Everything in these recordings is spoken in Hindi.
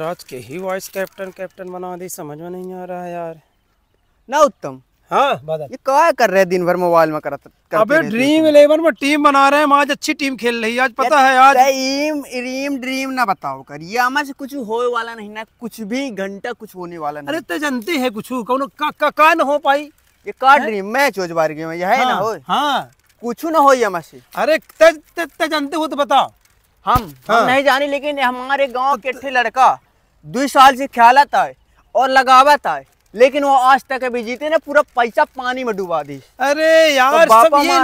राज के ही वॉइस कैप्टन कैप्टन बना दी समझ में नहीं आ रहा है यार ना उत्तम हाँ बादल ये क्या कर रहे हैं दिन भर मोबाइल में करता अबे ड्रीम इलेवन में टीम बना रहे हैं आज अच्छी टीम खेल रही है आज पता है आज ड्रीम ड्रीम ड्रीम ना बताओ कर ये आमा से कुछ हो वाला नहीं ना कुछ भी घंटा कुछ होने वाला नहीं अरे तो जानते हैं कुछ कौन का, का, का ना हो पाई ये का ड्रीम मैच हो बार में यह ना हाँ, हो हाँ कुछ ना हो ये से अरे जानते हो तो बताओ हम हाँ। नहीं जाने लेकिन हमारे गाँव के तो- लड़का दो साल से ख्याल आता है और लगावत है लेकिन वो आज तक अभी जीते ना पूरा पैसा पानी में डुबा दी अरे तो यार तो सब ये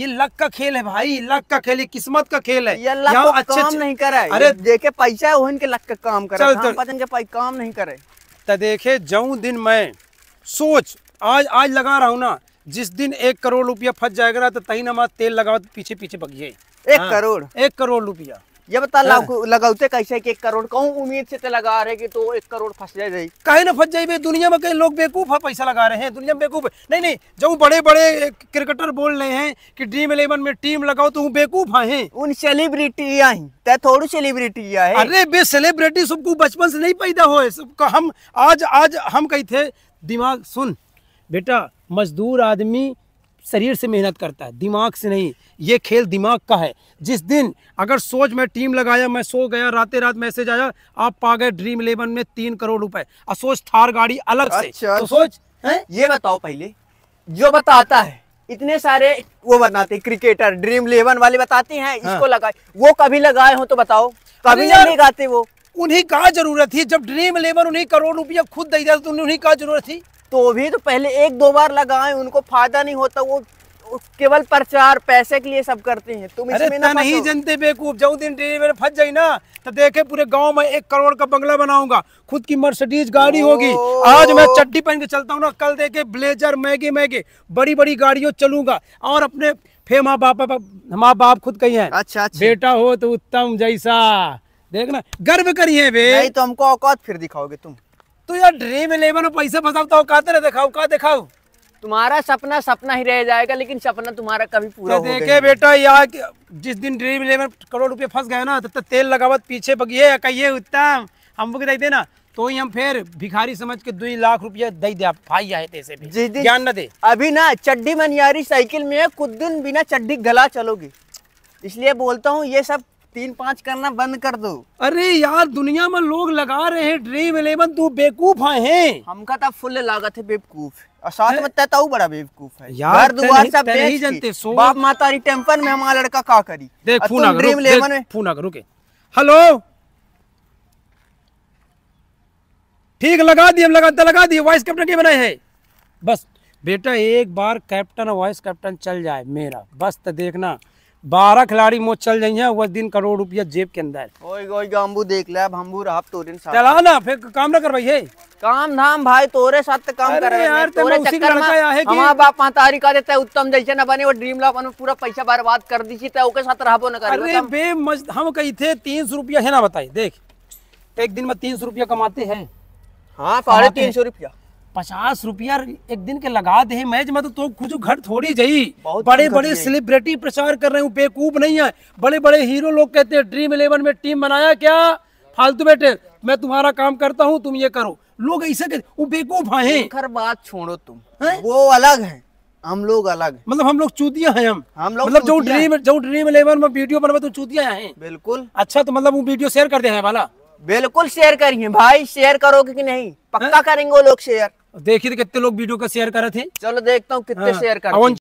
ये लक का खेल है भाई लक का खेल है किस्मत का खेल है ये लक काम अच्छे काम नहीं करे अरे देखे पैसा है उनके लक का काम करे पतन के काम नहीं करे तो देखे जो दिन मैं सोच आज आज लगा रहा हूँ ना जिस दिन एक करोड़ रुपया फंस जाएगा तो तही नमा तेल लगा पीछे पीछे बगिए एक हाँ। करोड़ एक करोड़ रुपया ये बता हाँ। लगाते कैसे कि एक करोड़ कहूँ उम्मीद से तो लगा रहे कि तो एक करोड़ फंस जाए जाए कहे ना फंस जाए दुनिया में कई लोग बेकूफ है पैसा लगा रहे हैं दुनिया में बेकूफ नहीं नहीं जो बड़े बड़े क्रिकेटर बोल रहे हैं कि ड्रीम इलेवन में टीम लगाओ तो वो बेकूफ है उन सेलिब्रिटी आई तय थोड़ी सेलिब्रिटी है अरे बे सेलिब्रिटी सबको बचपन से नहीं पैदा हो सबका हम आज आज हम कही थे दिमाग सुन बेटा मजदूर आदमी शरीर से मेहनत करता है दिमाग से नहीं ये खेल दिमाग का है जिस दिन अगर सोच में टीम लगाया मैं सो गया रातें रात मैसेज आया आप पा गए ड्रीम इलेवन में तीन करोड़ रुपए और सोच थार गाड़ी अलग अच्छा, तो, तो सोच है ये बताओ पहले जो बताता है इतने सारे वो बनाते क्रिकेटर ड्रीम इलेवन वाले बताते हैं हाँ। इसको लगाए वो कभी लगाए हो तो बताओ कभी नहीं लगाते वो उन्हीं का जरूरत थी जब ड्रीम इलेवन उन्हीं करोड़ रुपया खुद दे तो उन्हीं का जरूरत थी तो भी तो पहले एक दो बार लगाए उनको फायदा नहीं होता वो केवल प्रचार पैसे के लिए सब करते हैं तुम अरे इसमें नहीं जनते बेकूफ जब दिन डिलीवरी फंस जाए ना तो देखे पूरे गांव में एक करोड़ का बंगला बनाऊंगा खुद की मर्सिडीज गाड़ी होगी आज मैं चड्डी पहन के चलता हूँ ना कल देखे ब्लेजर मैगी मैगी बड़ी बड़ी गाड़ियों चलूंगा और अपने फे माँ बाप माँ बाप खुद कही है अच्छा, अच्छा, बेटा हो तो उत्तम जैसा देखना गर्व करिए तो हमको औकात फिर दिखाओगे तुम तो यार ड्रीम इलेवन में पैसे फंसाता हो कहा तेरा दिखाओ कहा दिखाओ तुम्हारा सपना सपना ही रह जाएगा लेकिन सपना तुम्हारा कभी पूरा तो देखे बेटा यार जिस दिन ड्रीम इलेवन करोड़ रुपए फंस गए ना तब तक तेल लगावत पीछे बगिए कहिए उत्तम हम हमको दे देना तो ही हम फिर भिखारी समझ के दो लाख रुपया दे दे भाई आए थे भी ज्ञान न दे अभी ना चड्डी मनियारी साइकिल में कुछ दिन बिना चड्डी गला चलोगी इसलिए बोलता हूँ ये सब तीन पाँच करना बंद कर दो अरे यार दुनिया में लोग लगा रहे हैं ड्रीम इलेवन तू बेवकूफ है हमका तो फुल लागत है बेवकूफ और साथ में तताऊ बड़ा बेवकूफ है यार दुआर सब नहीं जानते बाप माता री टेम्पर में हमारा लड़का का करी देख फोन आ ड्रीम इलेवन में फोन आ रुके हेलो ठीक लगा दिए हम लगा लगाते लगा दिए वाइस कैप्टन के बनाए हैं बस बेटा एक बार कैप्टन वाइस कैप्टन चल जाए मेरा बस तो देखना बारह खिलाड़ी मोच चल जाये वो दिन करोड़ रुपया जेब के अंदर गांबू देख ले अब हमबू राप तोरे चला ना फिर काम ना करवाइए काम धाम भाई तोरे साथ तो काम कर रहे हैं हमारा बाप महतारी का देता है उत्तम जैसे ना बने वो ड्रीम लाप में पूरा पैसा बर्बाद कर दी थी तो ओके साथ रहबो ना कर अरे बे मज हम कही थे तीन सौ रुपया है ना बताई देख एक दिन में तीन सौ रुपया कमाते हैं हाँ साढ़े तीन सौ रुपया पचास रुपया एक दिन के लगा दे मैच में तो, तो कुछ घर थोड़ी जाई बड़े बड़े सेलिब्रिटी प्रचार कर रहे हूँ बेकूफ नहीं है बड़े बड़े हीरो लोग कहते हैं ड्रीम इलेवन में टीम बनाया क्या फालतू बैठे मैं तुम्हारा काम करता हूँ तुम ये करो लोग ऐसे कहते वो बेकूफ है खर बात छोड़ो तुम है? वो अलग है हम लोग अलग मतलब हम लोग चूतिया हैं हम हम लोग मतलब जो ड्रीम जो ड्रीम इलेवन में वीडियो बनवा तो चूतिया हैं बिल्कुल अच्छा तो मतलब वो वीडियो शेयर कर दे वाला बिल्कुल शेयर करिए भाई शेयर करोगे कि नहीं पक्का करेंगे वो लोग शेयर देखिए तो कितने लोग वीडियो का शेयर करे थे चलो देखता हूँ कितने शेयर हाँ। कर